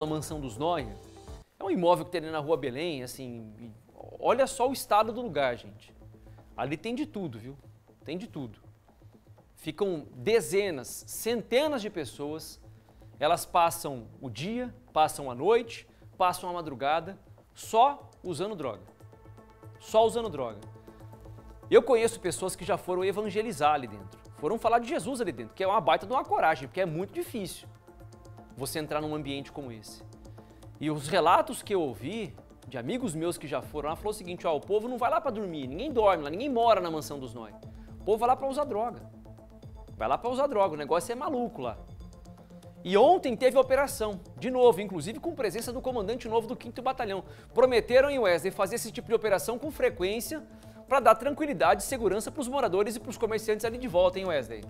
a mansão dos Noia. É um imóvel que tem ali na rua Belém, assim, olha só o estado do lugar, gente. Ali tem de tudo, viu? Tem de tudo. Ficam dezenas, centenas de pessoas. Elas passam o dia, passam a noite, passam a madrugada só usando droga. Só usando droga. Eu conheço pessoas que já foram evangelizar ali dentro. Foram falar de Jesus ali dentro, que é uma baita de uma coragem, porque é muito difícil você entrar num ambiente como esse. E os relatos que eu ouvi de amigos meus que já foram lá falou o seguinte: ó, o povo não vai lá para dormir, ninguém dorme lá, ninguém mora na mansão dos nós. O povo vai lá para usar droga. Vai lá para usar droga, o negócio é maluco lá. E ontem teve operação, de novo, inclusive com presença do comandante novo do 5 Batalhão. Prometeram em Wesley fazer esse tipo de operação com frequência para dar tranquilidade e segurança para os moradores e para os comerciantes ali de volta, hein, Wesley?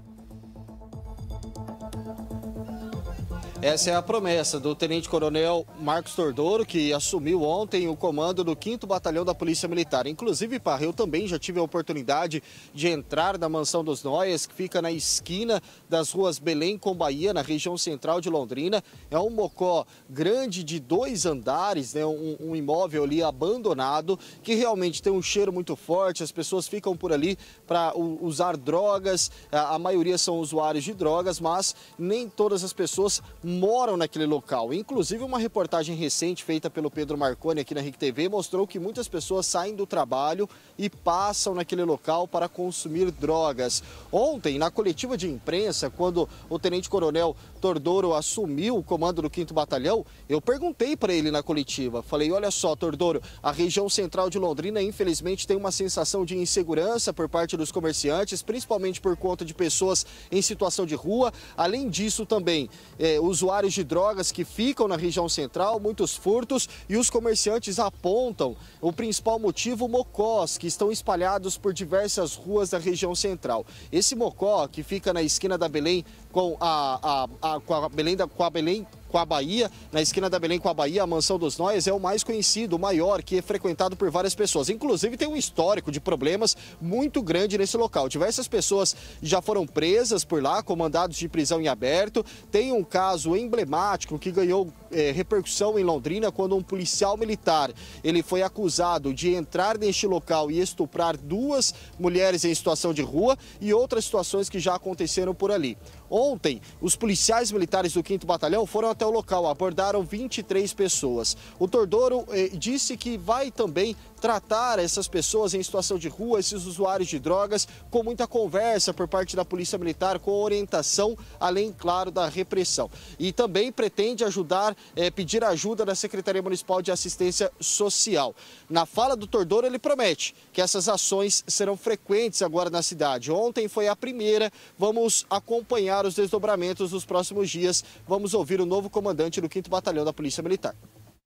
Essa é a promessa do tenente-coronel Marcos Tordoro, que assumiu ontem o comando do 5 Batalhão da Polícia Militar. Inclusive, Parra, eu também já tive a oportunidade de entrar na Mansão dos Noias, que fica na esquina das ruas Belém com Bahia, na região central de Londrina. É um mocó grande de dois andares, né? um, um imóvel ali abandonado, que realmente tem um cheiro muito forte, as pessoas ficam por ali para usar drogas, a, a maioria são usuários de drogas, mas nem todas as pessoas moram naquele local. Inclusive, uma reportagem recente feita pelo Pedro Marconi aqui na RIC TV mostrou que muitas pessoas saem do trabalho e passam naquele local para consumir drogas. Ontem, na coletiva de imprensa, quando o tenente-coronel Tordoro assumiu o comando do 5 Batalhão, eu perguntei para ele na coletiva, falei, olha só, Tordoro, a região central de Londrina, infelizmente, tem uma sensação de insegurança por parte dos comerciantes, principalmente por conta de pessoas em situação de rua. Além disso, também, eh, os usuários de drogas que ficam na região central, muitos furtos e os comerciantes apontam o principal motivo mocós que estão espalhados por diversas ruas da região central. Esse mocó que fica na esquina da Belém com a, a, a, com a Belém da, com a Belém com a Bahia, na esquina da Belém com a Bahia, a Mansão dos Nós é o mais conhecido, o maior, que é frequentado por várias pessoas. Inclusive tem um histórico de problemas muito grande nesse local. Diversas pessoas já foram presas por lá, comandados de prisão em aberto. Tem um caso emblemático que ganhou é, repercussão em Londrina quando um policial militar ele foi acusado de entrar neste local e estuprar duas mulheres em situação de rua e outras situações que já aconteceram por ali. Ontem, os policiais militares do 5 Batalhão foram até o local, abordaram 23 pessoas. O Tordoro eh, disse que vai também tratar essas pessoas em situação de rua, esses usuários de drogas, com muita conversa por parte da Polícia Militar, com orientação, além, claro, da repressão. E também pretende ajudar é, pedir ajuda da Secretaria Municipal de Assistência Social. Na fala do Tordoro, ele promete que essas ações serão frequentes agora na cidade. Ontem foi a primeira, vamos acompanhar os desdobramentos nos próximos dias. Vamos ouvir o novo comandante do 5 Batalhão da Polícia Militar.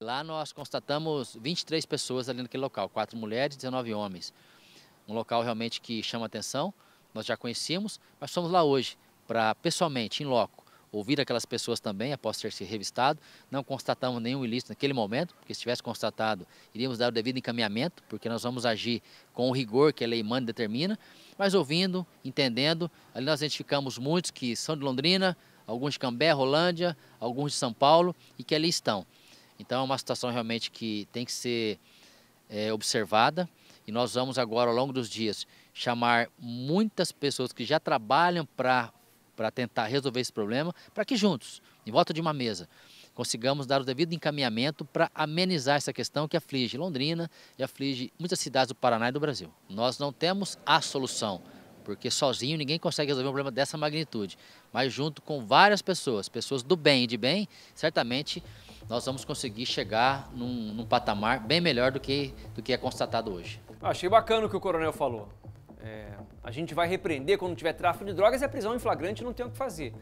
Lá nós constatamos 23 pessoas ali naquele local, quatro mulheres e 19 homens. Um local realmente que chama atenção, nós já conhecíamos, mas fomos lá hoje para pessoalmente, em loco, ouvir aquelas pessoas também após ter se revistado. Não constatamos nenhum ilícito naquele momento, porque se tivesse constatado, iríamos dar o devido encaminhamento, porque nós vamos agir com o rigor que a lei manda determina. Mas ouvindo, entendendo, ali nós identificamos muitos que são de Londrina, alguns de Cambé, Rolândia, alguns de São Paulo e que ali estão. Então é uma situação realmente que tem que ser é, observada e nós vamos agora, ao longo dos dias, chamar muitas pessoas que já trabalham para para tentar resolver esse problema, para que juntos, em volta de uma mesa, consigamos dar o devido encaminhamento para amenizar essa questão que aflige Londrina e aflige muitas cidades do Paraná e do Brasil. Nós não temos a solução, porque sozinho ninguém consegue resolver um problema dessa magnitude, mas junto com várias pessoas, pessoas do bem e de bem, certamente nós vamos conseguir chegar num, num patamar bem melhor do que, do que é constatado hoje. Achei bacana o que o coronel falou. É, a gente vai repreender quando tiver tráfico de drogas e a prisão em flagrante não tem o que fazer.